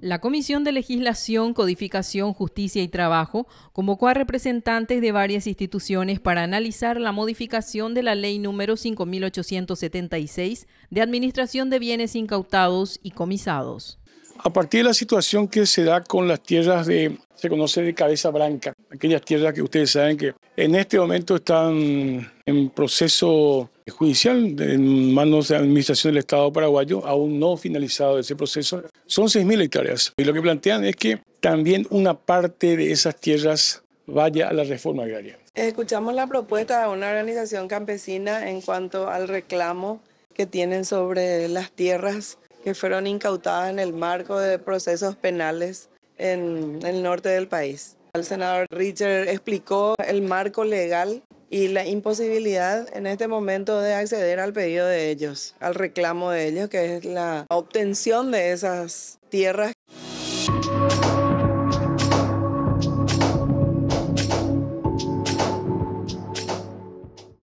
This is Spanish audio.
La Comisión de Legislación, Codificación, Justicia y Trabajo convocó a representantes de varias instituciones para analizar la modificación de la Ley número 5876 de Administración de Bienes Incautados y Comisados. A partir de la situación que se da con las tierras de, se conoce de cabeza blanca aquellas tierras que ustedes saben que en este momento están en proceso judicial en manos de la Administración del Estado paraguayo, aún no finalizado ese proceso. Son 6.000 hectáreas. Y lo que plantean es que también una parte de esas tierras vaya a la reforma agraria. Escuchamos la propuesta de una organización campesina en cuanto al reclamo que tienen sobre las tierras que fueron incautadas en el marco de procesos penales en el norte del país. El senador Richard explicó el marco legal y la imposibilidad en este momento de acceder al pedido de ellos, al reclamo de ellos, que es la obtención de esas tierras